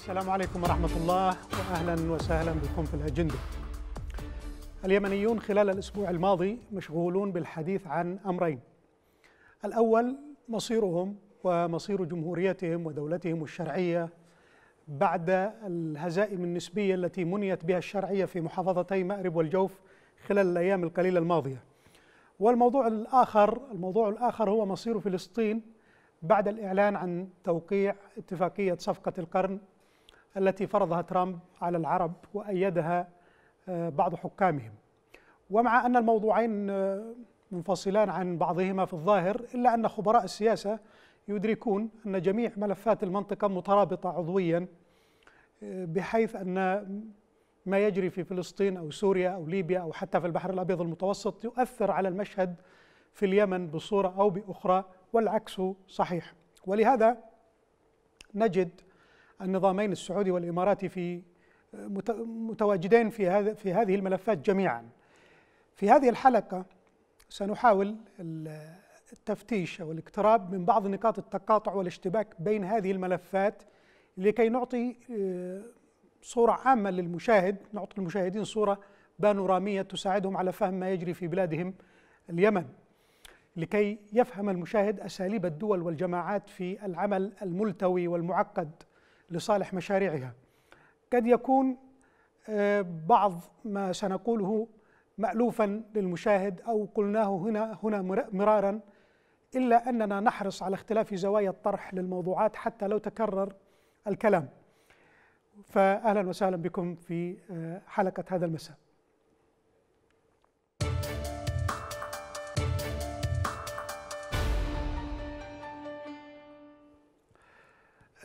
السلام عليكم ورحمة الله وأهلا وسهلا بكم في الأجندة اليمنيون خلال الأسبوع الماضي مشغولون بالحديث عن أمرين الأول مصيرهم ومصير جمهوريتهم ودولتهم الشرعية بعد الهزائم النسبية التي منيت بها الشرعية في محافظتي مأرب والجوف خلال الأيام القليلة الماضية والموضوع الآخر الموضوع الآخر هو مصير فلسطين بعد الإعلان عن توقيع اتفاقية صفقة القرن التي فرضها ترامب على العرب وأيدها آه، بعض حكامهم ومع أن الموضوعين آه، منفصلان عن بعضهما في الظاهر إلا أن خبراء السياسة يدركون أن جميع ملفات المنطقة مترابطة عضويا آه، بحيث أن ما يجري في فلسطين أو سوريا أو ليبيا أو حتى في البحر الأبيض المتوسط يؤثر على المشهد في اليمن بصورة أو بأخرى والعكس صحيح ولهذا نجد النظامين السعودي والاماراتي في متواجدين في هذا في هذه الملفات جميعا. في هذه الحلقه سنحاول التفتيش او الاقتراب من بعض نقاط التقاطع والاشتباك بين هذه الملفات لكي نعطي آه، صوره عامه للمشاهد، نعطي المشاهدين صوره بانوراميه تساعدهم على فهم ما يجري في بلادهم اليمن. لكي يفهم المشاهد اساليب الدول والجماعات في العمل الملتوي والمعقد لصالح مشاريعها قد يكون آه، بعض ما سنقوله مألوفا للمشاهد أو قلناه هنا هنا مرارا إلا أننا نحرص على اختلاف زوايا الطرح للموضوعات حتى لو تكرر الكلام فأهلا وسهلا بكم في آه، حلقة هذا المساء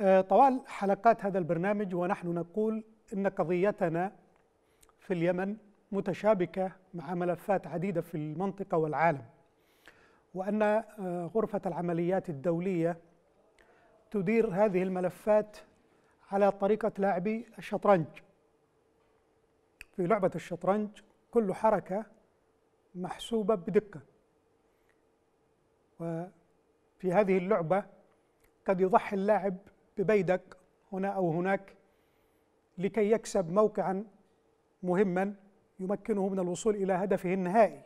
آه، طوال حلقات هذا البرنامج ونحن نقول ان قضيتنا في اليمن متشابكه مع ملفات عديده في المنطقه والعالم وان آه، غرفه العمليات الدوليه تدير هذه الملفات على طريقه لاعبي الشطرنج في لعبه الشطرنج كل حركه محسوبه بدقه وفي هذه اللعبه قد يضحي اللاعب ببيدك هنا أو هناك لكي يكسب موقعا مهما يمكنه من الوصول إلى هدفه النهائي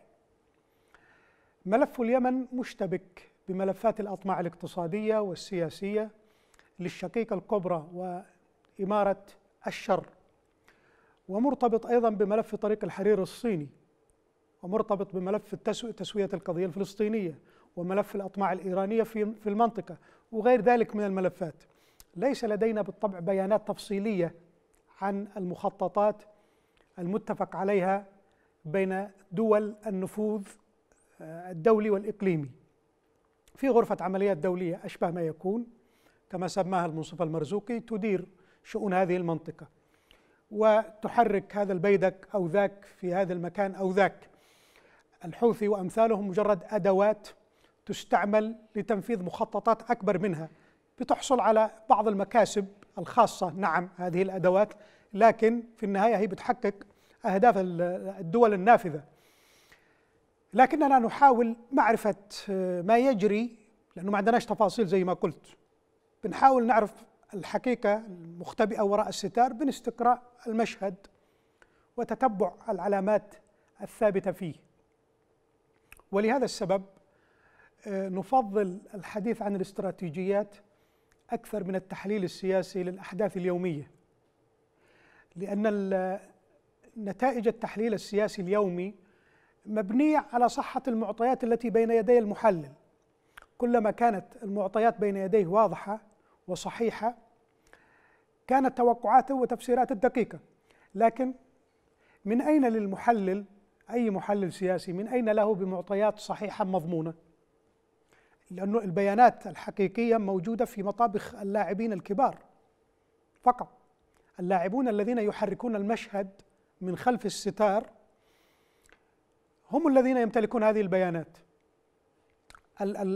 ملف اليمن مشتبك بملفات الأطماع الاقتصادية والسياسية للشقيقة الكبرى وإمارة الشر ومرتبط أيضا بملف طريق الحرير الصيني ومرتبط بملف تسوية القضية الفلسطينية وملف الأطماع الإيرانية في المنطقة وغير ذلك من الملفات ليس لدينا بالطبع بيانات تفصيليه عن المخططات المتفق عليها بين دول النفوذ آه، الدولي والاقليمي. في غرفه عمليات دوليه اشبه ما يكون كما سماها المنصف المرزوقي تدير شؤون هذه المنطقه. وتحرك هذا البيدك او ذاك في هذا المكان او ذاك. الحوثي وامثالهم مجرد ادوات تستعمل لتنفيذ مخططات اكبر منها بتحصل على بعض المكاسب الخاصة نعم هذه الأدوات لكن في النهاية هي بتحقق أهداف الدول النافذة لكننا نحاول معرفة آه، ما يجري لأنه ما عندناش تفاصيل زي ما قلت بنحاول نعرف الحقيقة المختبئة وراء الستار من استقراء المشهد وتتبع العلامات الثابتة فيه ولهذا السبب آه، نفضل الحديث عن الاستراتيجيات اكثر من التحليل السياسي للاحداث اليوميه لان نتائج التحليل السياسي اليومي مبنيه على صحه المعطيات التي بين يدي المحلل كلما كانت المعطيات بين يديه واضحه وصحيحه كانت توقعاته وتفسيراته الدقيقه لكن من اين للمحلل اي محلل سياسي من اين له بمعطيات صحيحه مضمونه لأنه البيانات الحقيقية موجودة في مطابخ اللاعبين الكبار فقط اللاعبون الذين يحركون المشهد من خلف الستار هم الذين يمتلكون هذه البيانات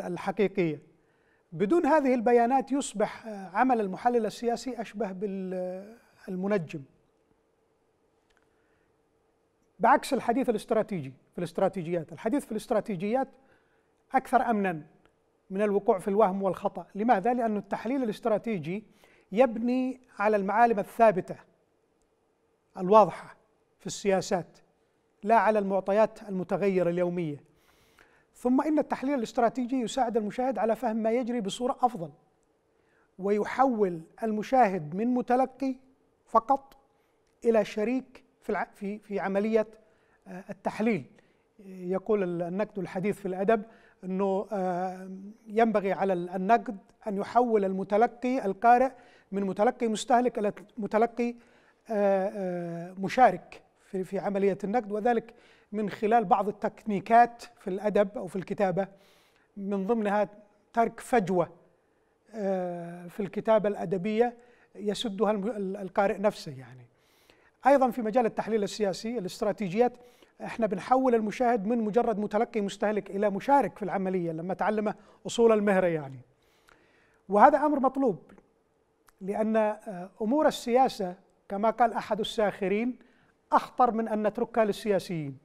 الحقيقية بدون هذه البيانات يصبح عمل المحلل السياسي أشبه بالمنجم بعكس الحديث الاستراتيجي في الاستراتيجيات الحديث في الاستراتيجيات أكثر أمنا من الوقوع في الوهم والخطأ لماذا؟ لأن التحليل الاستراتيجي يبني على المعالم الثابتة الواضحة في السياسات لا على المعطيات المتغيرة اليومية ثم إن التحليل الاستراتيجي يساعد المشاهد على فهم ما يجري بصورة أفضل ويحول المشاهد من متلقي فقط إلى شريك في في في عملية آه، التحليل يقول النكد الحديث في الأدب أنه آه، ينبغي على النقد أن يحول المتلقي القارئ من متلقي مستهلك إلى متلقي آه، آه، مشارك في عملية النقد وذلك من خلال بعض التكنيكات في الأدب أو في الكتابة من ضمنها ترك فجوة في الكتابة الأدبية يسدها القارئ نفسه يعني أيضا في مجال التحليل السياسي الاستراتيجيات احنا بنحول المشاهد من مجرد متلقي مستهلك الى مشارك في العمليه لما تعلم اصول المهره يعني وهذا امر مطلوب لان آه، امور السياسه كما قال احد الساخرين اخطر من ان نتركها للسياسيين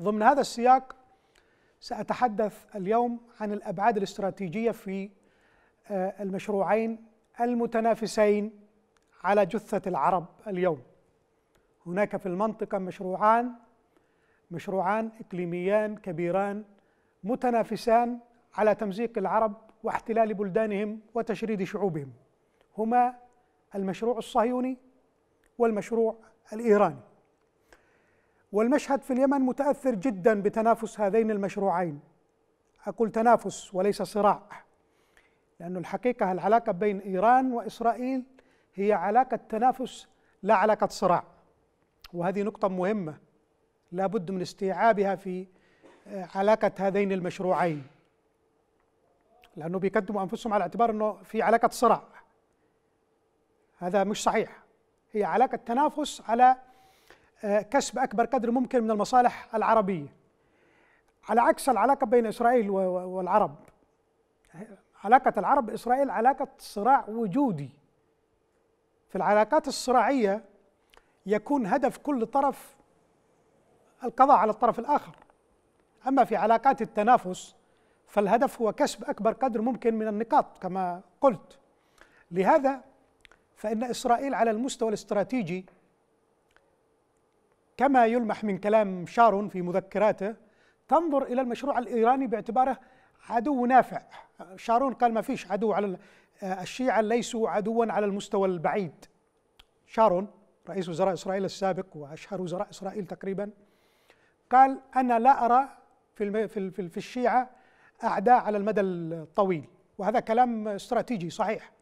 ضمن هذا السياق ساتحدث اليوم عن الابعاد الاستراتيجيه في آه، المشروعين المتنافسين على جثه العرب اليوم هناك في المنطقة مشروعان مشروعان إقليميان كبيران متنافسان على تمزيق العرب واحتلال بلدانهم وتشريد شعوبهم هما المشروع الصهيوني والمشروع الإيراني والمشهد في اليمن متأثر جدا بتنافس هذين المشروعين أقول تنافس وليس صراع لأن الحقيقة العلاقة بين إيران وإسرائيل هي علاقة تنافس لا علاقة صراع وهذه نقطة مهمة لا بد من استيعابها في آه، علاقة هذين المشروعين لأنه بيقدموا أنفسهم على اعتبار أنه في علاقة صراع هذا مش صحيح هي علاقة تنافس على آه، كسب أكبر قدر ممكن من المصالح العربية على عكس العلاقة بين إسرائيل والعرب علاقة العرب إسرائيل علاقة صراع وجودي في العلاقات الصراعية يكون هدف كل طرف القضاء على الطرف الآخر أما في علاقات التنافس فالهدف هو كسب أكبر قدر ممكن من النقاط كما قلت لهذا فإن إسرائيل على المستوى الاستراتيجي كما يلمح من كلام شارون في مذكراته تنظر إلى المشروع الإيراني باعتباره عدو نافع شارون قال ما فيش عدو على آه، الشيعة ليسوا عدوا على المستوى البعيد شارون رئيس وزراء إسرائيل السابق وأشهر وزراء إسرائيل تقريبا قال أنا لا أرى في, في, في الشيعة أعداء على المدى الطويل وهذا كلام استراتيجي صحيح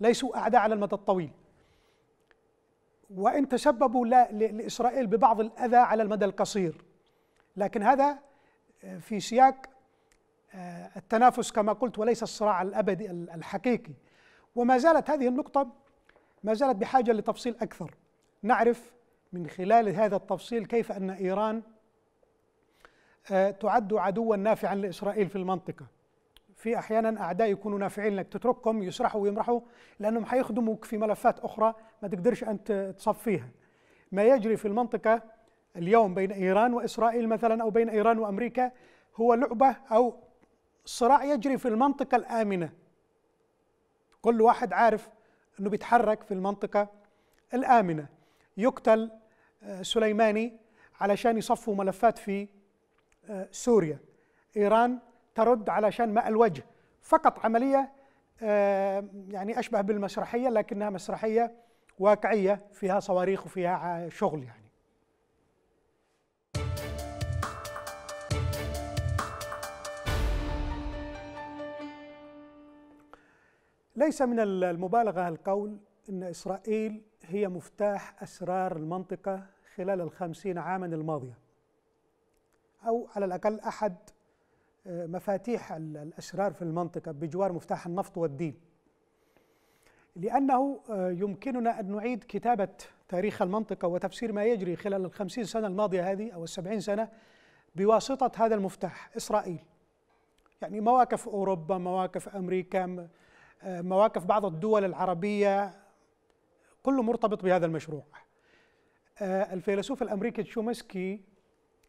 ليسوا أعداء على المدى الطويل وإن تسببوا لإسرائيل ببعض الأذى على المدى القصير لكن هذا آه، في سياق آه، التنافس كما قلت وليس الصراع الابدي الحقيقي وما زالت هذه النقطه ما زالت بحاجه لتفصيل اكثر نعرف من خلال هذا التفصيل كيف ان ايران آه، تعد عدوا نافعا لاسرائيل في المنطقه في احيانا اعداء يكونوا نافعين لك تتركهم يسرحوا ويمرحوا لانهم حيخدموك في ملفات اخرى ما تقدرش انت تصفيها ما يجري في المنطقه اليوم بين ايران واسرائيل مثلا او بين ايران وامريكا هو لعبه او صراع يجري في المنطقه الامنه كل واحد عارف انه بيتحرك في المنطقه الامنه يقتل آه، سليماني علشان يصفوا ملفات في آه، سوريا إيران ترد علشان ماء الوجه فقط عملية آه، يعني أشبه بالمسرحية لكنها مسرحية واقعية فيها صواريخ وفيها شغل يعني ليس من المبالغة القول أن إسرائيل هي مفتاح أسرار المنطقة خلال الخمسين عاما الماضية أو على الأقل أحد آه، مفاتيح الأسرار في المنطقة بجوار مفتاح النفط والدين لأنه آه، يمكننا أن نعيد كتابة تاريخ المنطقة وتفسير ما يجري خلال الخمسين سنة الماضية هذه أو السبعين سنة بواسطة هذا المفتاح إسرائيل يعني مواقف أوروبا مواقف أمريكا آه، مواقف بعض الدول العربية كله مرتبط بهذا المشروع آه، الفيلسوف الامريكي تشومسكي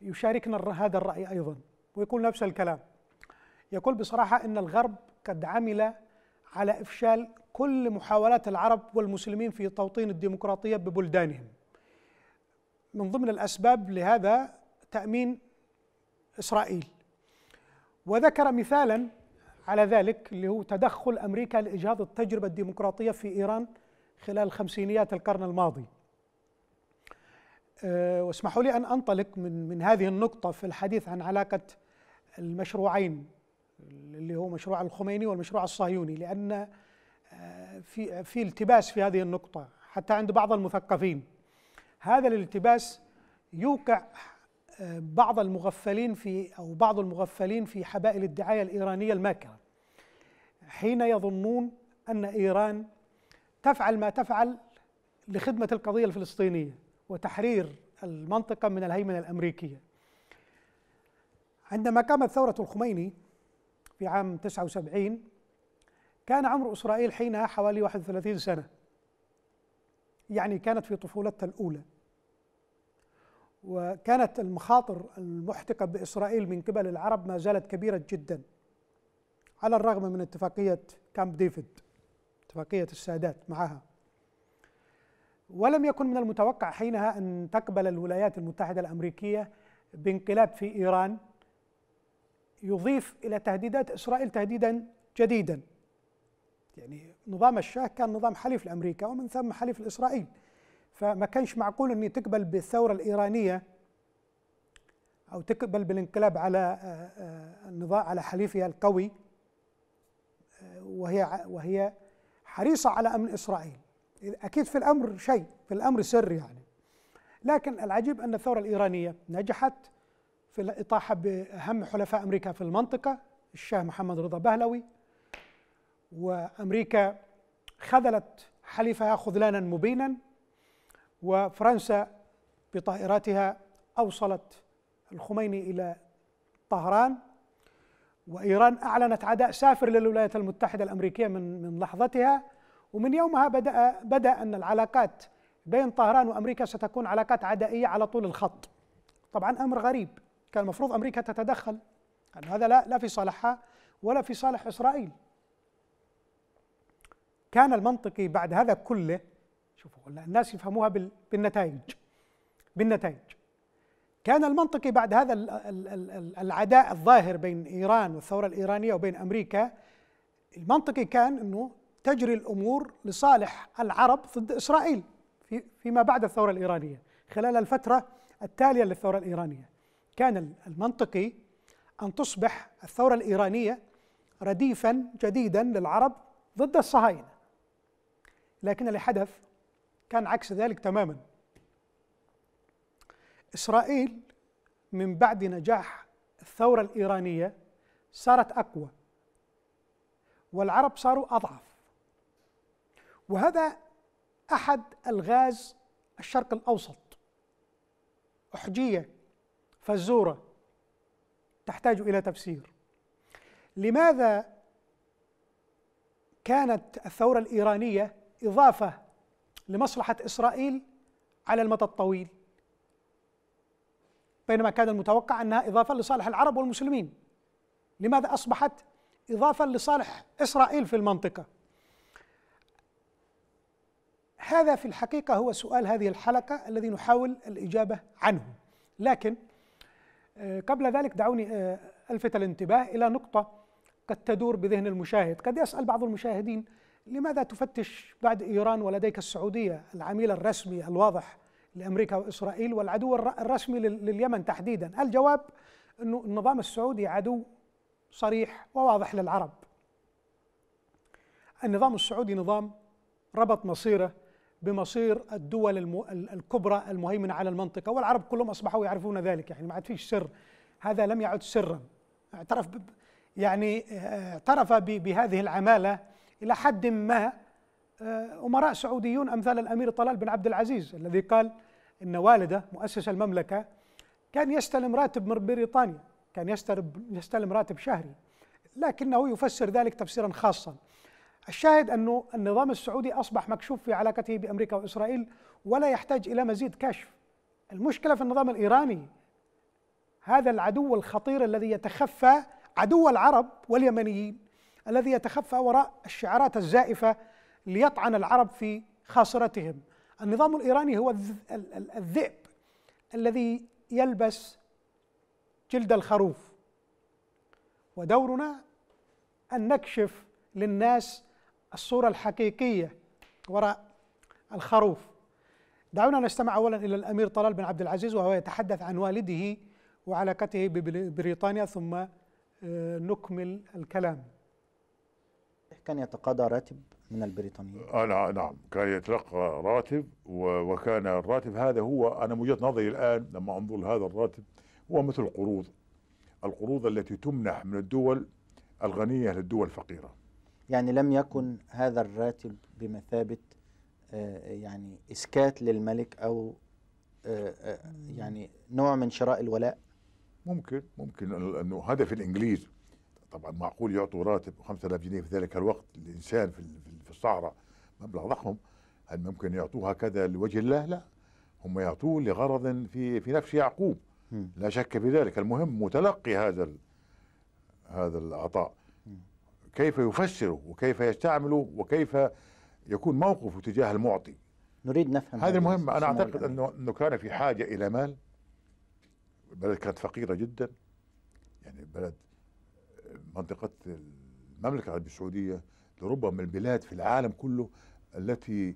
يشاركنا هذا الراي ايضا ويقول نفس الكلام يقول بصراحه ان الغرب قد عمل على افشال كل محاولات العرب والمسلمين في توطين الديمقراطيه ببلدانهم من ضمن الاسباب لهذا تامين اسرائيل وذكر مثالا على ذلك اللي هو تدخل امريكا لاجهاض التجربه الديمقراطيه في ايران خلال خمسينيات القرن الماضي أه، واسمحوا لي أن أنطلق من, من هذه النقطة في الحديث عن علاقة المشروعين اللي هو مشروع الخميني والمشروع الصهيوني لأن أه، في, في التباس في هذه النقطة حتى عند بعض المثقفين هذا الالتباس يوقع أه، بعض المغفلين في أو بعض المغفلين في حبائل الدعاية الإيرانية الماكرة حين يظنون أن إيران تفعل ما تفعل لخدمة القضية الفلسطينية وتحرير المنطقة من الهيمنة الأمريكية عندما قامت ثورة الخميني في عام 79 كان عمر إسرائيل حينها حوالي 31 سنة يعني كانت في طفولتها الأولى وكانت المخاطر المحتقة بإسرائيل من قبل العرب ما زالت كبيرة جدا على الرغم من اتفاقية كامب ديفيد اتفاقية السادات معها ولم يكن من المتوقع حينها أن تقبل الولايات المتحدة الأمريكية بانقلاب في إيران يضيف إلى تهديدات إسرائيل تهديدا جديدا يعني نظام الشاه كان نظام حليف لأمريكا ومن ثم حليف لإسرائيل فما كانش معقول أن تقبل بالثورة الإيرانية أو تقبل بالانقلاب على آه، آه، النظام على حليفها القوي آه، وهي وهي حريصة على أمن إسرائيل أكيد في الأمر شيء في الأمر سر يعني لكن العجيب أن الثورة الإيرانية نجحت في الإطاحة بأهم حلفاء أمريكا في المنطقة الشاه محمد رضا بهلوي وأمريكا خذلت حليفها خذلانا مبينا وفرنسا بطائراتها أوصلت الخميني إلى طهران وإيران أعلنت عداء سافر للولايات المتحدة الأمريكية من من لحظتها ومن يومها بدأ بدأ أن العلاقات بين طهران وأمريكا ستكون علاقات عدائية على طول الخط طبعا أمر غريب كان المفروض أمريكا تتدخل لان هذا لا لا في صالحها ولا في صالح إسرائيل كان المنطقي بعد هذا كله شوفوا الناس يفهموها بالنتائج بالنتائج كان المنطقي بعد هذا العداء الظاهر بين ايران والثوره الايرانيه وبين امريكا المنطقي كان انه تجري الامور لصالح العرب ضد اسرائيل في فيما بعد الثوره الايرانيه خلال الفتره التاليه للثوره الايرانيه كان المنطقي ان تصبح الثوره الايرانيه رديفا جديدا للعرب ضد الصهاينه لكن اللي حدث كان عكس ذلك تماما إسرائيل من بعد نجاح الثورة الإيرانية صارت أقوى والعرب صاروا أضعف وهذا أحد الغاز الشرق الأوسط أحجية فزورة تحتاج إلى تفسير لماذا كانت الثورة الإيرانية إضافة لمصلحة إسرائيل على المدى الطويل بينما كان المتوقع أنها إضافة لصالح العرب والمسلمين لماذا أصبحت إضافة لصالح إسرائيل في المنطقة هذا في الحقيقة هو سؤال هذه الحلقة الذي نحاول الإجابة عنه لكن آه، قبل ذلك دعوني آه، ألفت الانتباه إلى نقطة قد تدور بذهن المشاهد قد يسأل بعض المشاهدين لماذا تفتش بعد إيران ولديك السعودية العميل الرسمي الواضح لامريكا واسرائيل والعدو الرسمي لليمن تحديدا، الجواب انه النظام السعودي عدو صريح وواضح للعرب. النظام السعودي نظام ربط مصيره بمصير الدول الكبرى المهيمنه على المنطقه والعرب كلهم اصبحوا يعرفون ذلك يعني ما عاد فيش سر هذا لم يعد سرا اعترف يعني اعترف بهذه العماله الى حد ما آه، أمراء سعوديون أمثال الأمير طلال بن عبد العزيز الذي قال إن والده مؤسس المملكة كان يستلم راتب من بريطانيا كان يستلم راتب شهري لكنه يفسر ذلك تفسيرا خاصا الشاهد أنه النظام السعودي أصبح مكشوف في علاقته بأمريكا وإسرائيل ولا يحتاج إلى مزيد كشف المشكلة في النظام الإيراني هذا العدو الخطير الذي يتخفى عدو العرب واليمنيين الذي يتخفى وراء الشعارات الزائفة ليطعن العرب في خاصرتهم النظام الإيراني هو الذئب الذي يلبس جلد الخروف ودورنا أن نكشف للناس الصورة الحقيقية وراء الخروف دعونا نستمع أولا إلى الأمير طلال بن عبد العزيز وهو يتحدث عن والده وعلاقته ببريطانيا ثم آه، نكمل الكلام كان يتقاضى راتب من البريطانيين آه نعم, نعم. كان يتلقى راتب وكان الراتب هذا هو أنا من وجهة نظري الآن لما أنظر لهذا الراتب هو مثل القروض القروض التي تمنح من الدول الغنية للدول الفقيرة يعني لم يكن هذا الراتب بمثابة آه، آه، يعني إسكات للملك أو آه، يعني نوع من شراء الولاء ممكن ممكن أنه هدف الإنجليز طبعا معقول يعطوا راتب 5000 جنيه في ذلك الوقت الانسان في الشعراء مبلغ ضخم هل ممكن يعطوها كذا لوجه الله لا هم يعطوه لغرض في في نفس يعقوب لا شك في ذلك المهم متلقي هذا هذا العطاء كيف يفسره وكيف يستعمله وكيف يكون موقفه تجاه المعطي نريد نفهم هذا المهم انا اعتقد انه انه كان في حاجه الى مال البلد كانت فقيره جدا يعني بلد آه، منطقه المملكه العربيه السعوديه لربما البلاد في العالم كله التي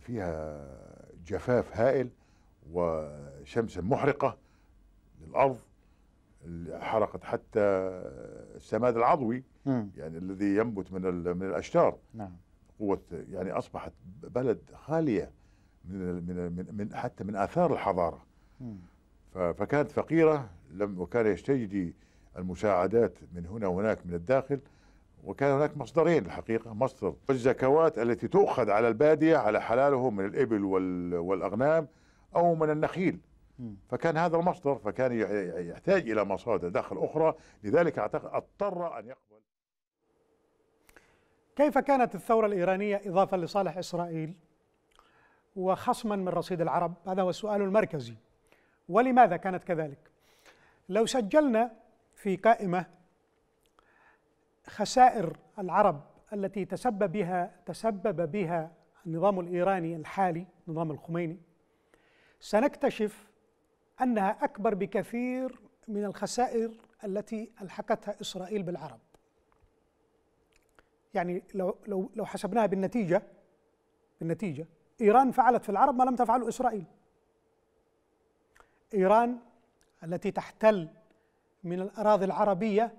فيها جفاف هائل وشمس محرقة للأرض حرقت حتى السماد العضوي م. يعني الذي ينبت من من الاشجار نعم قوه يعني اصبحت بلد خاليه من من من حتى من اثار الحضاره م. فكانت فقيره لم وكان يستجدي المساعدات من هنا وهناك من الداخل وكان هناك مصدرين الحقيقة مصدر الزكوات التي تؤخذ على البادية على حلاله من الإبل والأغنام أو من النخيل فكان هذا المصدر فكان يحتاج إلى مصادر دخل أخرى لذلك أعتقد اضطر أن يقبل كيف كانت الثورة الإيرانية إضافة لصالح إسرائيل وخصما من رصيد العرب هذا هو السؤال المركزي ولماذا كانت كذلك لو سجلنا في قائمة خسائر العرب التي تسبب بها تسبب بها النظام الايراني الحالي نظام الخميني سنكتشف انها اكبر بكثير من الخسائر التي الحقتها اسرائيل بالعرب. يعني لو لو لو حسبناها بالنتيجه بالنتيجه ايران فعلت في العرب ما لم تفعله اسرائيل. ايران التي تحتل من الاراضي العربيه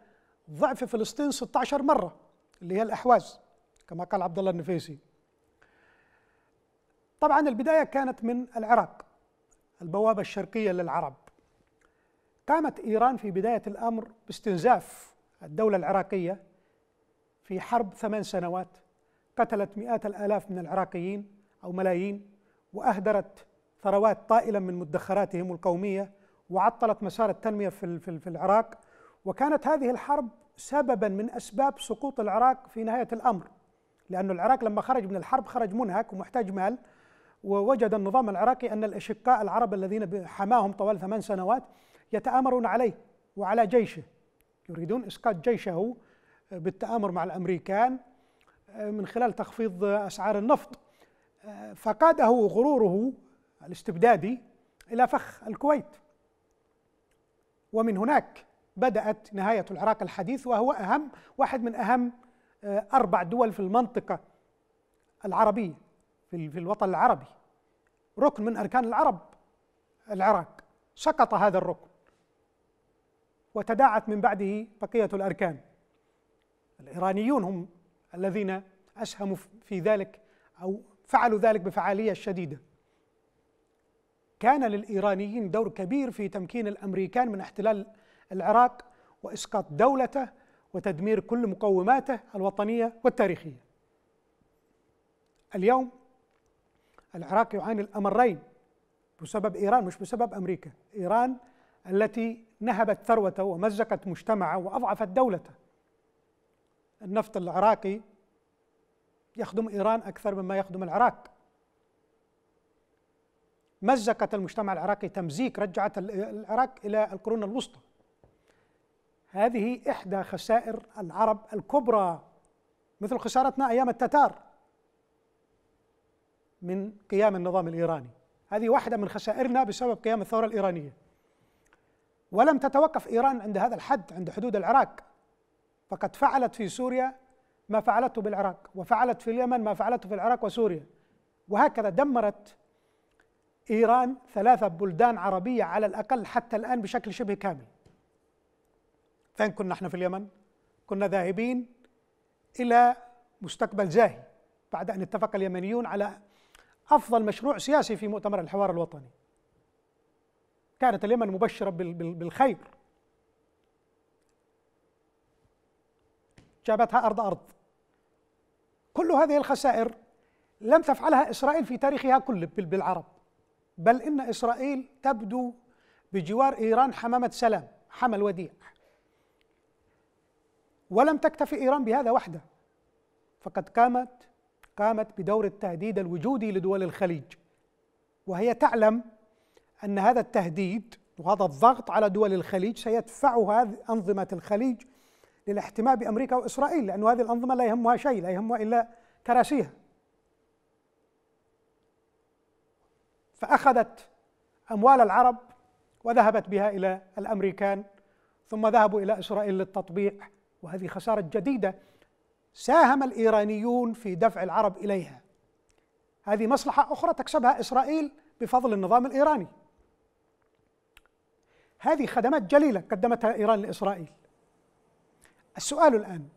ضعف فلسطين 16 مرة اللي هي الأحواز كما قال عبد الله النفيسي طبعا البداية كانت من العراق البوابة الشرقية للعرب قامت إيران في بداية الأمر باستنزاف الدولة العراقية في حرب ثمان سنوات قتلت مئات الآلاف من العراقيين أو ملايين وأهدرت ثروات طائلة من مدخراتهم القومية وعطلت مسار التنمية في العراق وكانت هذه الحرب سببا من اسباب سقوط العراق في نهايه الامر لأن العراق لما خرج من الحرب خرج منهك ومحتاج مال ووجد النظام العراقي أن الأشقاء العرب الذين حماهم طوال ثمان سنوات يتآمرون عليه وعلى جيشه يريدون إسقاط جيشه بالتآمر مع الأمريكان آه، من خلال تخفيض أسعار النفط آه، فقاده غروره الاستبدادي إلى فخ الكويت ومن هناك بدأت نهاية العراق الحديث وهو أهم واحد من أهم آه، أربع دول في المنطقة العربية في الوطن العربي ركن من أركان العرب العراق سقط هذا الركن وتداعت من بعده بقية الأركان الإيرانيون هم الذين أسهموا في ذلك أو فعلوا ذلك بفعالية شديدة كان للإيرانيين دور كبير في تمكين الأمريكان من احتلال العراق واسقاط دولته وتدمير كل مقوماته الوطنيه والتاريخيه. اليوم العراق يعاني الامرين بسبب ايران مش بسبب امريكا، ايران التي نهبت ثروته ومزقت مجتمعه واضعفت دولته. النفط العراقي يخدم ايران اكثر مما يخدم العراق. مزقت المجتمع العراقي تمزيق رجعت العراق الى القرون الوسطى هذه إحدى خسائر العرب الكبرى مثل خسارتنا أيام التتار من قيام النظام الإيراني هذه واحدة من خسائرنا بسبب قيام الثورة الإيرانية ولم تتوقف إيران عند هذا الحد عند حدود العراق فقد فعلت في سوريا ما فعلته بالعراق وفعلت في اليمن ما فعلته في العراق وسوريا وهكذا دمرت إيران ثلاثة بلدان عربية على الأقل حتى الآن بشكل شبه كامل فين كنا احنا في اليمن؟ كنا ذاهبين إلى مستقبل زاهي بعد أن اتفق اليمنيون على أفضل مشروع سياسي في مؤتمر الحوار الوطني كانت اليمن مبشرة بالخير جابتها أرض أرض كل هذه الخسائر لم تفعلها إسرائيل في تاريخها كله بالعرب بل إن إسرائيل تبدو بجوار إيران حمامة سلام حمل وديع ولم تكتفي إيران بهذا وحده فقد قامت قامت بدور التهديد الوجودي لدول الخليج وهي تعلم أن هذا التهديد وهذا الضغط على دول الخليج سيدفعها أنظمة الخليج للاحتماء بأمريكا وإسرائيل لأن هذه الأنظمة لا يهمها شيء لا يهمها إلا كراسيها فأخذت أموال العرب وذهبت بها إلى الأمريكان ثم ذهبوا إلى إسرائيل للتطبيع وهذه خسارة جديدة ساهم الإيرانيون في دفع العرب إليها هذه مصلحة أخرى تكسبها إسرائيل بفضل النظام الإيراني هذه خدمات جليلة قدمتها إيران لإسرائيل السؤال الآن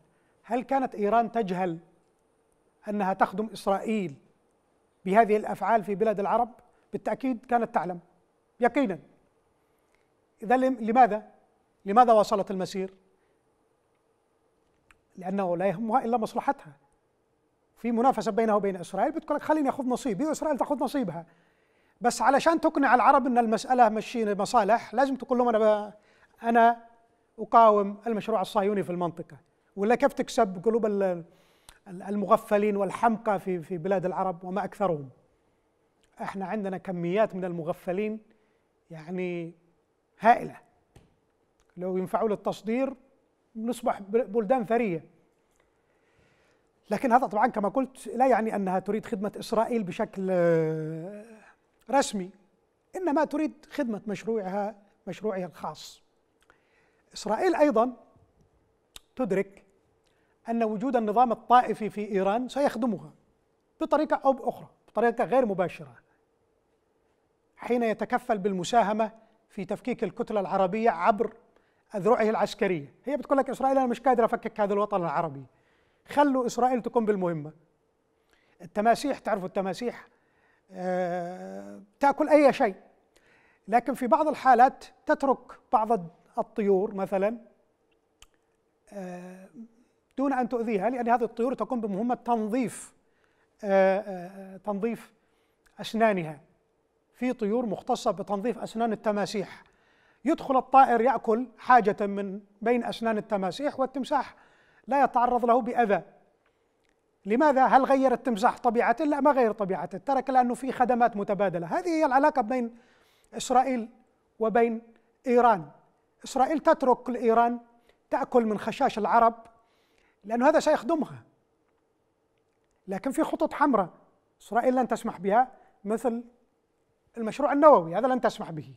هل كانت إيران تجهل أنها تخدم إسرائيل بهذه الأفعال في بلاد العرب؟ بالتأكيد كانت تعلم يقينا إذا لماذا؟ لماذا واصلت المسير؟ لانه لا يهمها الا مصلحتها في منافسه بينها وبين اسرائيل بتقول لك خليني اخذ نصيبي واسرائيل تاخذ نصيبها بس علشان تقنع العرب ان المساله مشي مصالح لازم تقول لهم انا انا اقاوم المشروع الصهيوني في المنطقه ولا كيف تكسب قلوب المغفلين والحمقى في في بلاد العرب وما اكثرهم احنا عندنا كميات من المغفلين يعني هائله لو ينفعوا للتصدير نصبح بلدان ثريه لكن هذا طبعا كما قلت لا يعني انها تريد خدمه اسرائيل بشكل آه، رسمي انما تريد خدمه مشروعها مشروعها الخاص اسرائيل ايضا تدرك ان وجود النظام الطائفي في ايران سيخدمها بطريقه او باخرى بطريقه غير مباشره حين يتكفل بالمساهمه في تفكيك الكتله العربيه عبر أذرعه العسكرية هي بتقول لك إسرائيل أنا مش قادر أفكك هذا الوطن العربي خلوا إسرائيل تقوم بالمهمة التماسيح تعرفوا التماسيح أه تأكل أي شيء لكن في بعض الحالات تترك بعض الطيور مثلا أه دون أن تؤذيها لأن هذه الطيور تقوم بمهمة تنظيف آه،, أه تنظيف أسنانها في طيور مختصة بتنظيف أسنان التماسيح يدخل الطائر ياكل حاجه من بين اسنان التماسيح والتمساح لا يتعرض له باذى لماذا هل غير التمساح طبيعته لا ما غير طبيعته ترك لانه في خدمات متبادله هذه هي العلاقه بين اسرائيل وبين ايران اسرائيل تترك لايران تاكل من خشاش العرب لأن هذا سيخدمها لكن في خطوط حمراء إسرائيل لن تسمح بها مثل المشروع النووي هذا لن تسمح به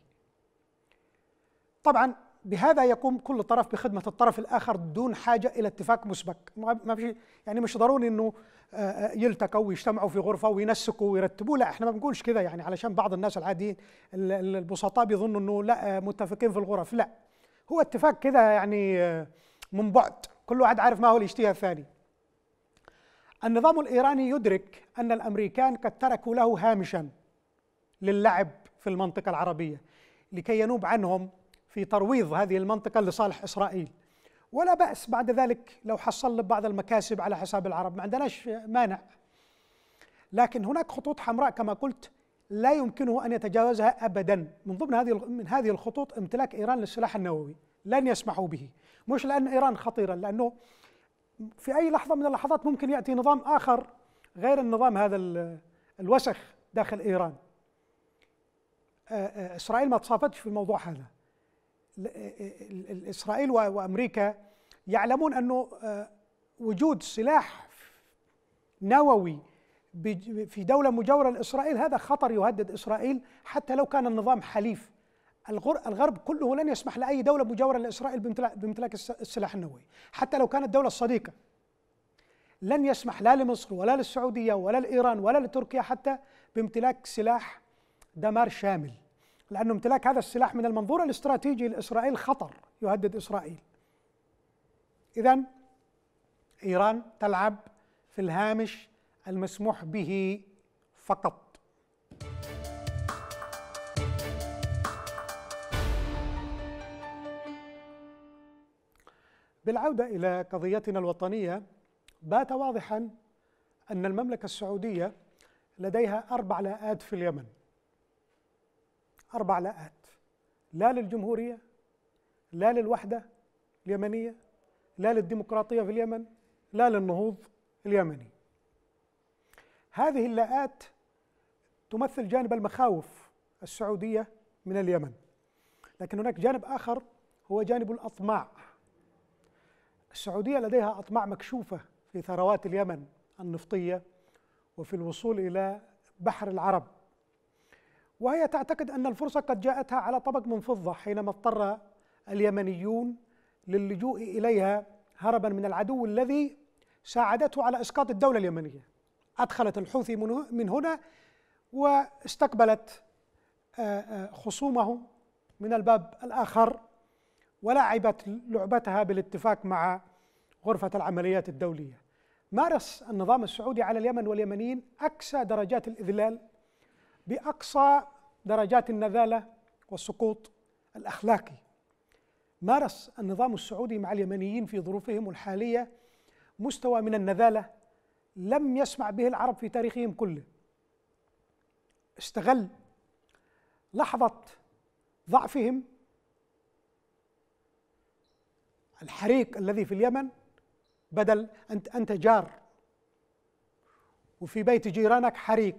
طبعا بهذا يقوم كل طرف بخدمه الطرف الاخر دون حاجه الى اتفاق مسبق ما في يعني مش ضروري انه آه، آه، يلتقوا ويجتمعوا في غرفه وينسقوا ويرتبوا لا احنا ما بنقولش كذا يعني علشان بعض الناس العاديين البسطاء بيظنوا انه لا آه، متفقين في الغرف لا هو اتفاق كذا يعني من بعد كل واحد عارف ما هو الاشتياء الثاني النظام الايراني يدرك ان الامريكان قد تركوا له هامشا للعب في المنطقه العربيه لكي ينوب عنهم في ترويض هذه المنطقة لصالح إسرائيل ولا بأس بعد ذلك لو حصلنا بعض المكاسب على حساب العرب ما عندناش مانع لكن هناك خطوط حمراء كما قلت لا يمكنه أن يتجاوزها أبدا من ضمن هذه من هذه الخطوط امتلاك إيران للسلاح النووي لن يسمحوا به مش لأن إيران خطيرة لأنه في أي لحظة من اللحظات ممكن يأتي نظام آخر غير النظام هذا الوسخ داخل إيران آه، آه، إسرائيل ما تصافتش في الموضوع هذا إسرائيل وأمريكا يعلمون أنه آه، وجود سلاح نووي في دولة مجاورة لإسرائيل هذا خطر يهدد إسرائيل حتى لو كان النظام حليف الغرب كله لن يسمح لأي دولة مجاورة لإسرائيل بامتلاك السلاح النووي حتى لو كانت دولة صديقة لن يسمح لا لمصر ولا للسعودية ولا لإيران ولا لتركيا حتى بامتلاك سلاح دمار شامل لأنه امتلاك هذا السلاح من المنظور الاستراتيجي لإسرائيل خطر يهدد إسرائيل إذا إيران تلعب في الهامش المسموح به فقط بالعودة إلى قضيتنا الوطنية بات واضحا أن المملكة السعودية لديها أربع لاءات في اليمن أربع لاءات لا للجمهورية لا للوحدة اليمنية لا للديمقراطية في اليمن لا للنهوض اليمني هذه اللاءات تمثل جانب المخاوف السعودية من اليمن لكن هناك جانب آخر هو جانب الأطماع السعودية لديها أطماع مكشوفة في ثروات اليمن النفطية وفي الوصول إلى بحر العرب وهي تعتقد أن الفرصة قد جاءتها على طبق من فضة حينما اضطر اليمنيون للجوء إليها هربا من العدو الذي ساعدته على إسقاط الدولة اليمنية أدخلت الحوثي من هنا واستقبلت آه، آه، خصومهم من الباب الآخر ولعبت لعبتها بالاتفاق مع غرفة العمليات الدولية مارس النظام السعودي على اليمن واليمنيين أقسى درجات الإذلال باقصى درجات النذاله والسقوط الاخلاقي. مارس النظام السعودي مع اليمنيين في ظروفهم الحاليه مستوى من النذاله لم يسمع به العرب في تاريخهم كله. استغل لحظه ضعفهم الحريق الذي في اليمن بدل انت انت جار وفي بيت جيرانك حريق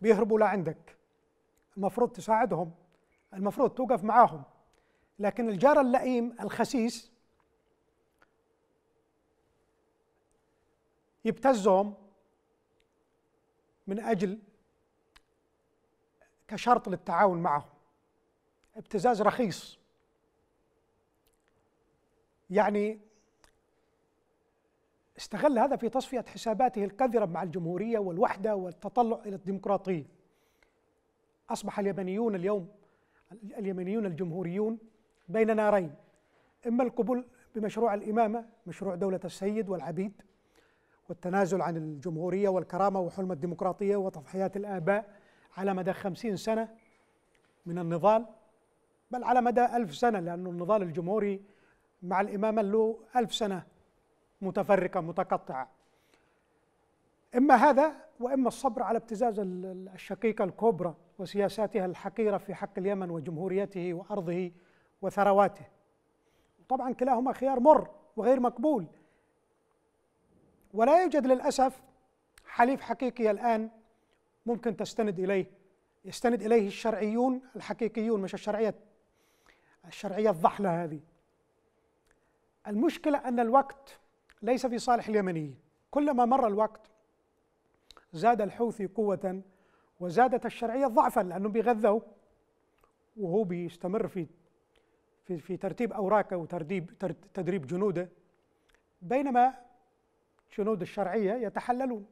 بيهربوا لعندك المفروض تساعدهم المفروض توقف معاهم لكن الجار اللئيم الخسيس يبتزهم من اجل كشرط للتعاون معهم ابتزاز رخيص يعني استغل هذا في تصفية حساباته القذرة مع الجمهورية والوحدة والتطلع إلى الديمقراطية أصبح اليمنيون اليوم اليمنيون الجمهوريون بين نارين إما القبول بمشروع الإمامة مشروع دولة السيد والعبيد والتنازل عن الجمهورية والكرامة وحلم الديمقراطية وتضحيات الآباء على مدى خمسين سنة من النضال بل على مدى ألف سنة لأن النضال الجمهوري مع الإمامة له ألف سنة متفرقة متقطعة إما هذا وإما الصبر على ابتزاز الشقيقة الكبرى وسياساتها الحقيرة في حق اليمن وجمهوريته وأرضه وثرواته طبعا كلاهما خيار مر وغير مقبول ولا يوجد للأسف حليف حقيقي الآن ممكن تستند إليه يستند إليه الشرعيون الحقيقيون مش الشرعية الشرعية الضحلة هذه المشكلة أن الوقت ليس في صالح اليمنيين كلما مر الوقت زاد الحوثي قوة وزادت الشرعية ضعفا لأنه بيغذوا وهو بيستمر في في, في ترتيب أوراقه وترتيب تدريب جنوده بينما جنود الشرعية يتحللون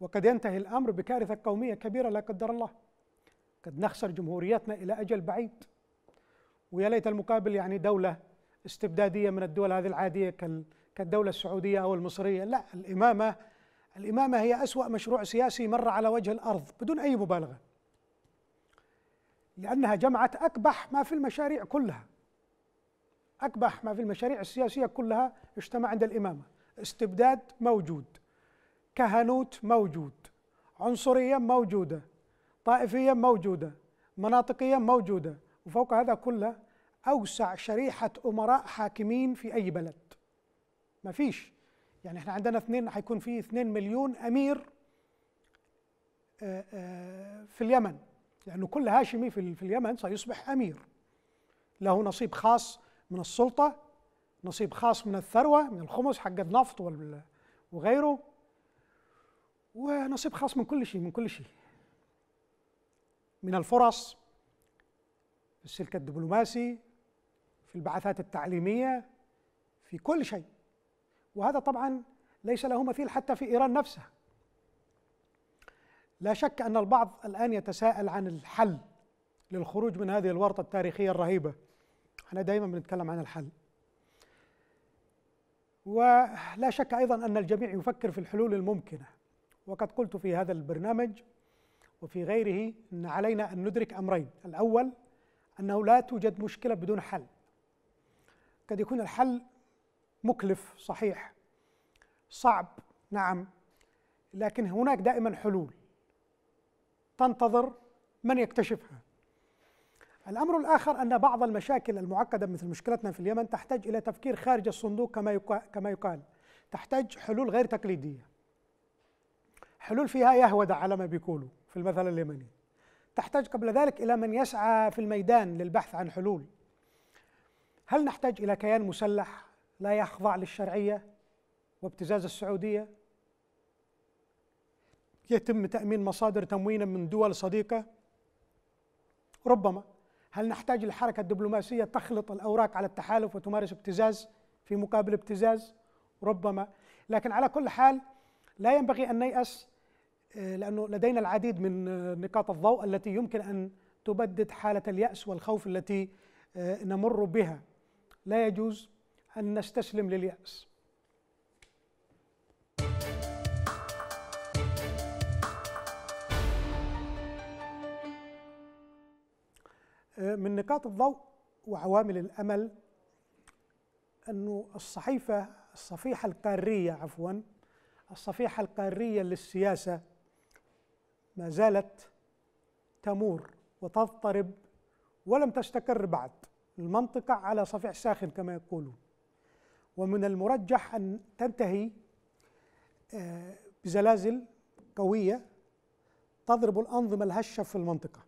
وقد ينتهي الأمر بكارثة قومية كبيرة لا قدر الله قد نخسر جمهوريتنا إلى أجل بعيد ويا ليت المقابل يعني دولة استبدادية من الدول هذه العادية كال كالدولة السعودية أو المصرية لا الإمامة الإمامة هي أسوأ مشروع سياسي مر على وجه الأرض بدون أي مبالغة لأنها جمعت أكبح ما في المشاريع كلها أكبح ما في المشاريع السياسية كلها اجتمع عند الإمامة استبداد موجود كهنوت موجود عنصرية موجودة طائفية موجودة مناطقية موجودة وفوق هذا كله أوسع شريحة أمراء حاكمين في أي بلد ما فيش يعني احنا عندنا اثنين هيكون في اثنين مليون امير آه، آه، في اليمن لأنه كل هاشمي في اليمن سيصبح أمير له نصيب خاص من السلطة نصيب خاص من الثروة من الخمس حق النفط وغيره ونصيب خاص من كل شيء من كل شيء من الفرص في السلك الدبلوماسي في البعثات التعليمية في كل شيء وهذا طبعا ليس له مثيل حتى في ايران نفسها لا شك ان البعض الان يتساءل عن الحل للخروج من هذه الورطه التاريخيه الرهيبه احنا دائما بنتكلم عن الحل ولا شك ايضا ان الجميع يفكر في الحلول الممكنه وقد قلت في هذا البرنامج وفي غيره ان علينا ان ندرك امرين الاول انه لا توجد مشكله بدون حل قد يكون الحل مكلف صحيح صعب نعم لكن هناك دائما حلول تنتظر من يكتشفها الأمر الآخر أن بعض المشاكل المعقدة مثل مشكلتنا في اليمن تحتاج إلى تفكير خارج الصندوق كما كما يقال تحتاج حلول غير تقليدية حلول فيها يهودة على ما بيقولوا في المثل اليمني تحتاج قبل ذلك إلى من يسعى في الميدان للبحث عن حلول هل نحتاج إلى كيان مسلح لا يخضع للشرعية وابتزاز السعودية يتم تأمين مصادر تموينا من دول صديقة ربما هل نحتاج الحركة الدبلوماسية تخلط الأوراق على التحالف وتمارس ابتزاز في مقابل ابتزاز ربما لكن على كل حال لا ينبغي أن نيأس آه، لأنه لدينا العديد من آه، نقاط الضوء التي يمكن أن تبدد حالة اليأس والخوف التي آه، نمر بها لا يجوز أن نستسلم لليأس آه، من نقاط الضوء وعوامل الأمل أنه الصحيفة الصفيحة القارية عفوا الصفيحة القارية للسياسة ما زالت تمور وتضطرب ولم تستقر بعد المنطقة على صفيح ساخن كما يقولون ومن المرجح أن تنتهي آه، بزلازل قوية تضرب الأنظمة الهشة في المنطقة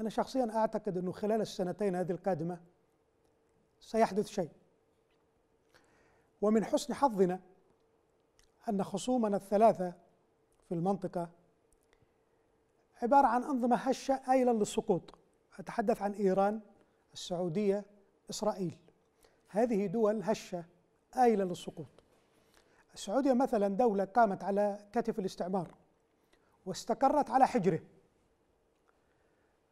أنا شخصيا أعتقد أنه خلال السنتين هذه القادمة سيحدث شيء ومن حسن حظنا أن خصومنا الثلاثة في المنطقة عبارة عن أنظمة هشة آيلة للسقوط أتحدث عن إيران السعودية إسرائيل هذه دول هشة آيلة للسقوط السعودية مثلا دولة قامت على كتف الاستعمار واستقرت على حجره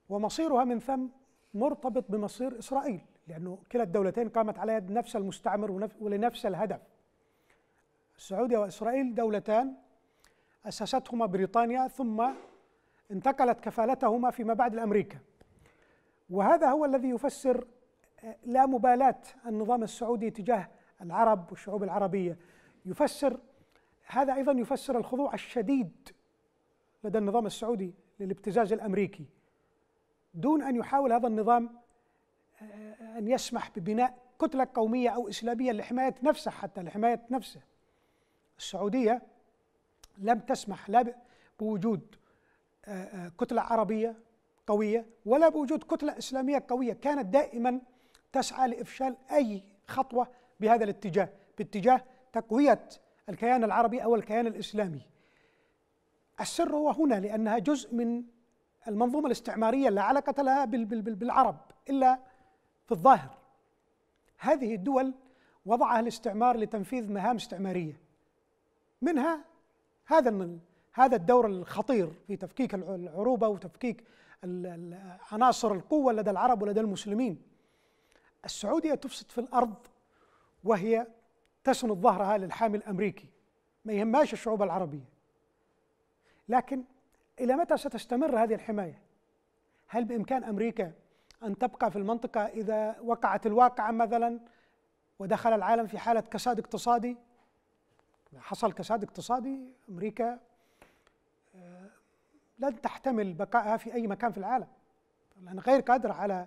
ومصيرها من ثم مرتبط بمصير إسرائيل لأنه كلا الدولتين قامت على يد نفس المستعمر ولنفس الهدف السعودية وإسرائيل دولتان أسستهما بريطانيا ثم انتقلت كفالتهما فيما بعد لأمريكا وهذا هو الذي يفسر لا مبالاة النظام السعودي تجاه العرب والشعوب العربية يفسر هذا أيضا يفسر الخضوع الشديد لدى النظام السعودي للابتزاز الأمريكي دون أن يحاول هذا النظام آه، أن يسمح ببناء كتلة قومية أو إسلامية لحماية نفسه حتى لحماية نفسه السعودية لم تسمح لا بوجود آه، آه، كتلة عربية قوية ولا بوجود كتلة إسلامية قوية كانت دائما تسعى لإفشال أي خطوة بهذا الاتجاه باتجاه تقوية الكيان العربي أو الكيان الإسلامي السر هو هنا لأنها جزء من المنظومة الاستعمارية لا علاقة لها بالعرب إلا في الظاهر هذه الدول وضعها الاستعمار لتنفيذ مهام استعمارية منها هذا هذا الدور الخطير في تفكيك العروبة وتفكيك عناصر القوة لدى العرب ولدى المسلمين السعودية تفسد في الأرض وهي تسند ظهرها للحامي الأمريكي ما يهمهاش الشعوب العربية لكن إلى متى ستستمر هذه الحماية؟ هل بإمكان أمريكا أن تبقى في المنطقة إذا وقعت الواقعة مثلا ودخل العالم في حالة كساد اقتصادي حصل كساد اقتصادي أمريكا آه، لن تحتمل بقائها في أي مكان في العالم لأن غير قادرة على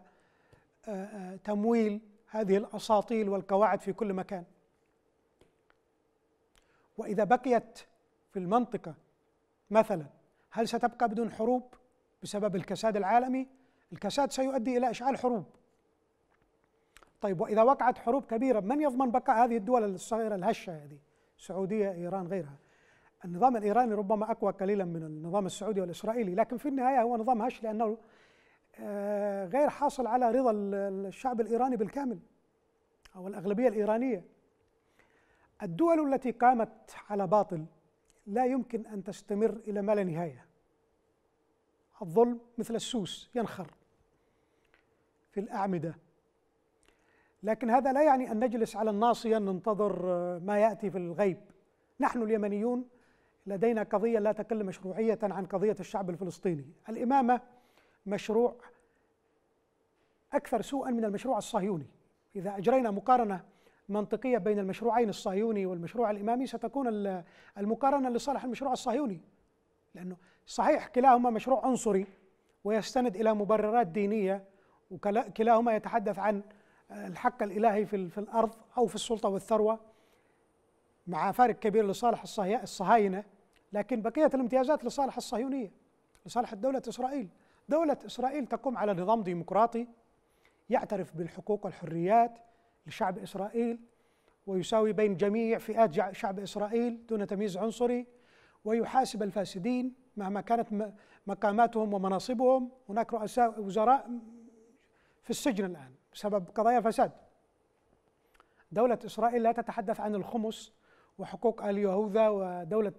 تمويل هذه الاساطيل والقواعد في كل مكان واذا بقيت في المنطقه مثلا هل ستبقى بدون حروب بسبب الكساد العالمي الكساد سيؤدي الى اشعال حروب طيب واذا وقعت حروب كبيره من يضمن بقاء هذه الدول الصغيره الهشه هذه السعوديه ايران غيرها النظام الايراني ربما اقوى قليلا من النظام السعودي والاسرائيلي لكن في النهايه هو نظام هش لانه آه، غير حاصل على رضا الشعب الايراني بالكامل او الاغلبيه الايرانيه الدول التي قامت على باطل لا يمكن ان تستمر الى ما لا نهايه الظلم مثل السوس ينخر في الاعمده لكن هذا لا يعني ان نجلس على الناصيه ننتظر آه، ما ياتي في الغيب نحن اليمنيون لدينا قضيه لا تقل مشروعيه عن قضيه الشعب الفلسطيني الامامه مشروع أكثر سوءا من المشروع الصهيوني إذا أجرينا مقارنة منطقية بين المشروعين الصهيوني والمشروع الإمامي ستكون المقارنة لصالح المشروع الصهيوني لأنه صحيح كلاهما مشروع عنصري ويستند إلى مبررات دينية وكلاهما يتحدث عن الحق الإلهي في, في الأرض أو في السلطة والثروة مع فارق كبير لصالح الصهاينة لكن بقية الامتيازات لصالح الصهيونية لصالح الدولة إسرائيل دولة إسرائيل تقوم على نظام ديمقراطي يعترف بالحقوق والحريات لشعب إسرائيل ويساوي بين جميع فئات شعب إسرائيل دون تمييز عنصري ويحاسب الفاسدين مهما كانت مقاماتهم ومناصبهم هناك رؤساء وزراء في السجن الآن بسبب قضايا فساد دولة إسرائيل لا تتحدث عن الخمس وحقوق اليهوذا ودولة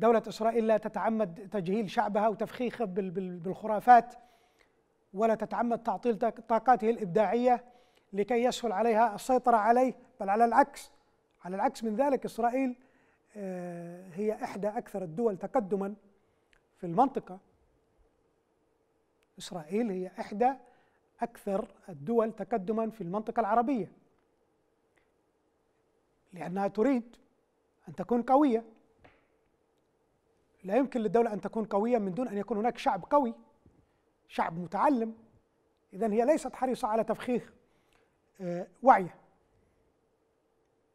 دولة إسرائيل لا تتعمد تجهيل شعبها وتفخيخه بالخرافات ولا تتعمد تعطيل طاقاته الإبداعية لكي يسهل عليها السيطرة عليه بل على العكس على العكس من ذلك إسرائيل آه، هي إحدى أكثر الدول تقدما في المنطقة إسرائيل هي إحدى أكثر الدول تقدما في المنطقة العربية لأنها تريد أن تكون قوية لا يمكن للدولة أن تكون قوية من دون أن يكون هناك شعب قوي شعب متعلم إذا هي ليست حريصة على تفخيخ آه، وعيه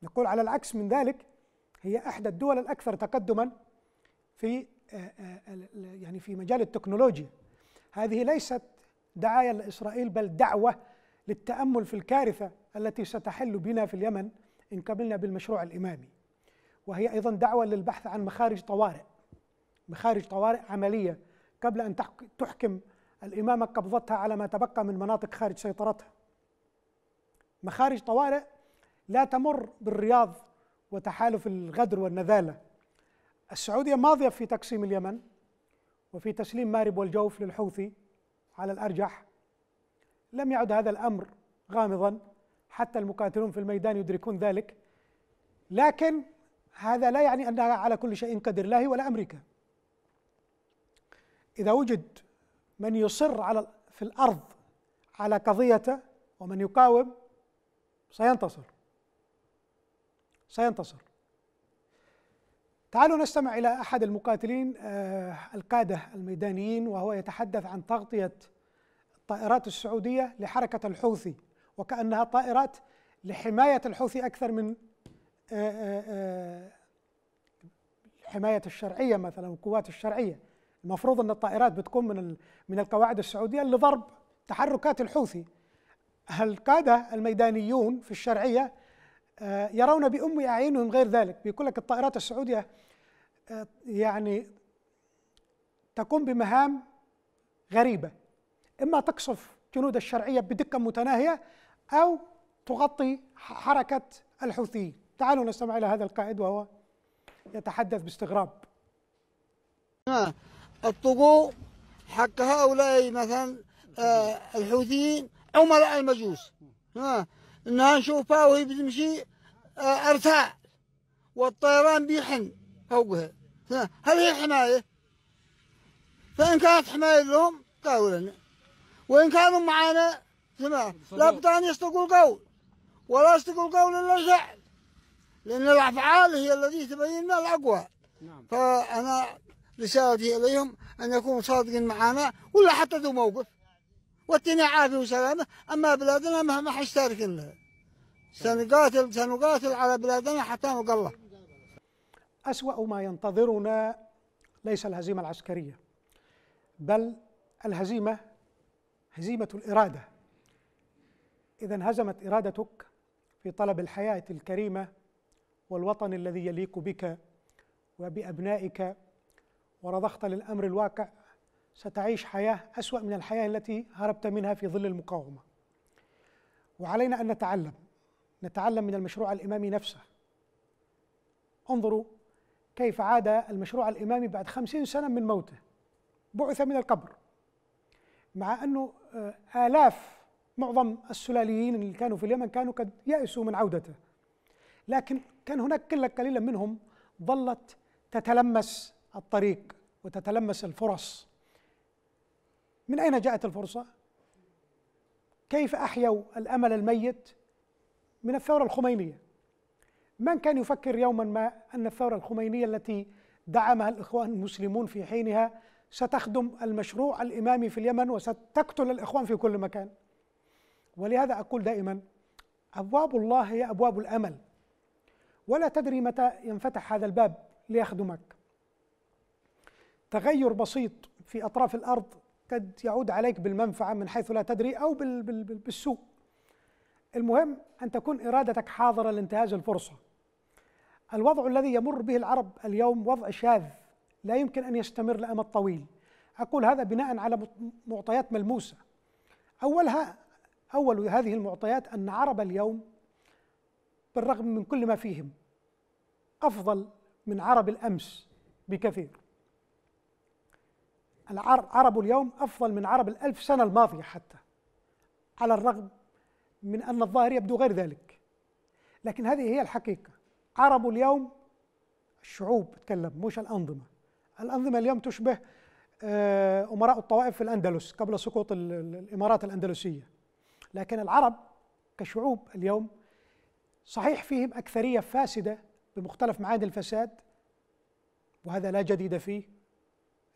نقول على العكس من ذلك هي إحدى الدول الأكثر تقدما في آه، آه، يعني في مجال التكنولوجيا هذه ليست دعاية لإسرائيل بل دعوة للتأمل في الكارثة التي ستحل بنا في اليمن إن قبلنا بالمشروع الإمامي وهي أيضا دعوة للبحث عن مخارج طوارئ بخارج طوارئ عملية قبل أن تحكم الإمامة قبضتها على ما تبقى من مناطق خارج سيطرتها مخارج طوارئ لا تمر بالرياض وتحالف الغدر والنذالة السعودية ماضية في تقسيم اليمن وفي تسليم مارب والجوف للحوثي على الأرجح لم يعد هذا الأمر غامضا حتى المقاتلون في الميدان يدركون ذلك لكن هذا لا يعني أنها على كل شيء قدر الله ولا أمريكا إذا وجد من يصر على في الأرض على قضيته ومن يقاوم سينتصر سينتصر تعالوا نستمع إلى أحد المقاتلين آه، القادة الميدانيين وهو يتحدث عن تغطية الطائرات السعودية لحركة الحوثي وكأنها طائرات لحماية الحوثي أكثر من آه، آه، حماية الشرعية مثلا القوات الشرعية المفروض ان الطائرات بتكون من من القواعد السعوديه لضرب تحركات الحوثي القاده الميدانيون في الشرعيه آه، يرون بام اعينهم غير ذلك بيقول لك الطائرات السعوديه آه، يعني تقوم بمهام غريبه اما تقصف جنود الشرعيه بدقه متناهيه او تغطي حركه الحوثيين تعالوا نستمع الى هذا القائد وهو يتحدث باستغراب نعم. الطقوق حق هؤلاء مثلا آه، الحوثيين عملاء المجوس ها انها نشوفها وهي بتمشي آه، ارتاع والطيران بيحن فوقها هل هي حمايه؟ فان كانت حمايه لهم قالوا لنا وان كانوا معانا تمام لابد ان يصدقوا القول ولا يصدقوا القول الا الفعل لان الافعال هي التي تبين لنا الاقوى نعم. فانا رسالتي إليهم أن يكونوا صادقين معنا ولا حتى ذو موقف واتينا عافية وسلامة أما بلادنا ما حش تاركين لها سنقاتل سنقاتل على بلادنا حتى نقله أسوأ ما ينتظرنا ليس الهزيمة العسكرية بل الهزيمة هزيمة الإرادة إذا هزمت إرادتك في طلب الحياة الكريمة والوطن الذي يليق بك وبأبنائك ورضخت للأمر الواقع ستعيش حياة أسوأ من الحياة التي هربت منها في ظل المقاومة وعلينا أن نتعلم نتعلم من المشروع الإمامي نفسه انظروا كيف عاد المشروع الإمامي بعد خمسين سنة من موته بعث من القبر مع أنه آه، آلاف معظم السلاليين اللي كانوا في اليمن كانوا قد يأسوا من عودته لكن كان هناك قلة قليلة منهم ظلت تتلمس الطريق وتتلمس الفرص من اين جاءت الفرصه كيف احيوا الامل الميت من الثوره الخمينيه من كان يفكر يوما ما ان الثوره الخمينيه التي دعمها الاخوان المسلمون في حينها ستخدم المشروع الامامي في اليمن وستقتل الاخوان في كل مكان ولهذا اقول دائما ابواب الله هي ابواب الامل ولا تدري متى ينفتح هذا الباب ليخدمك تغير بسيط في أطراف الأرض قد يعود عليك بالمنفعة من حيث لا تدري أو بالسوء المهم أن تكون إرادتك حاضرة لانتهاز الفرصة الوضع الذي يمر به العرب اليوم وضع شاذ لا يمكن أن يستمر لأمد طويل أقول هذا بناء على معطيات ملموسة أولها أول هذه المعطيات أن عرب اليوم بالرغم من كل ما فيهم أفضل من عرب الأمس بكثير العرب عرب اليوم أفضل من عرب الألف سنة الماضية حتى على الرغم من أن الظاهر يبدو غير ذلك لكن هذه هي الحقيقة عرب اليوم الشعوب تكلم مش الأنظمة الأنظمة اليوم تشبه آه، أمراء الطوائف في الأندلس قبل سقوط الإمارات الأندلسية لكن العرب كشعوب اليوم صحيح فيهم أكثرية فاسدة بمختلف معاني الفساد وهذا لا جديد فيه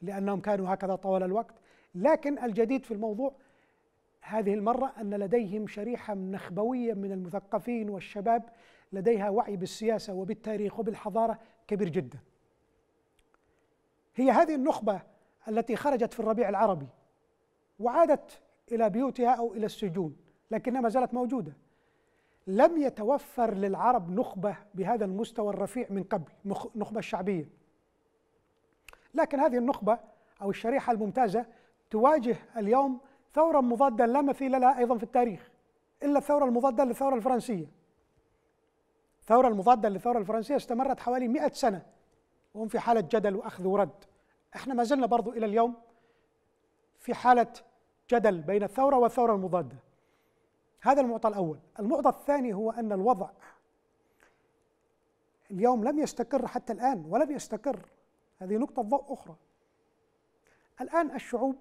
لأنهم كانوا هكذا طوال الوقت لكن الجديد في الموضوع هذه المرة أن لديهم شريحة نخبوية من المثقفين والشباب لديها وعي بالسياسة وبالتاريخ وبالحضارة كبير جدا هي هذه النخبة التي خرجت في الربيع العربي وعادت إلى بيوتها أو إلى السجون لكنها ما زالت موجودة لم يتوفر للعرب نخبة بهذا المستوى الرفيع من قبل نخبة شعبية لكن هذه النخبة أو الشريحة الممتازة تواجه اليوم ثورة مضادة لا مثيل لها أيضا في التاريخ إلا الثورة المضادة للثورة الفرنسية الثورة المضادة للثورة الفرنسية استمرت حوالي مئة سنة وهم في حالة جدل وأخذ ورد احنا ما زلنا برضو إلى اليوم في حالة جدل بين الثورة والثورة المضادة هذا المعطى الأول المعطى الثاني هو أن الوضع اليوم لم يستقر حتى الآن ولم يستقر هذه نقطة ضوء أخرى الآن الشعوب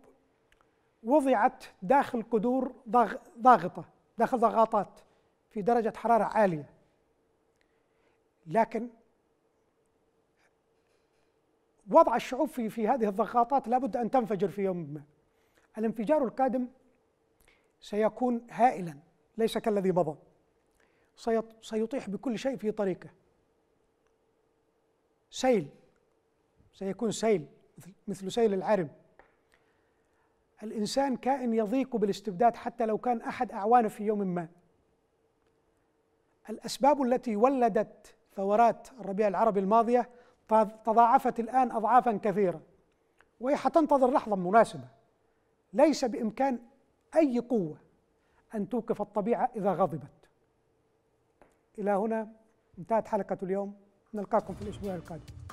وضعت داخل قدور ضاغطة داخل ضغطات في درجة حرارة عالية لكن وضع الشعوب في في هذه الضغطات لابد أن تنفجر في يوم ما الانفجار القادم سيكون هائلا ليس كالذي مضى سيطيح بكل شيء في طريقه سيل سيكون سيل مثل سيل العرم الإنسان كائن يضيق بالاستبداد حتى لو كان أحد أعوانه في يوم ما الأسباب التي ولدت ثورات الربيع العربي الماضية تضاعفت الآن أضعافا كثيرة وهي حتنتظر لحظة مناسبة ليس بإمكان أي قوة أن توقف الطبيعة إذا غضبت إلى هنا انتهت حلقة اليوم نلقاكم في الأسبوع القادم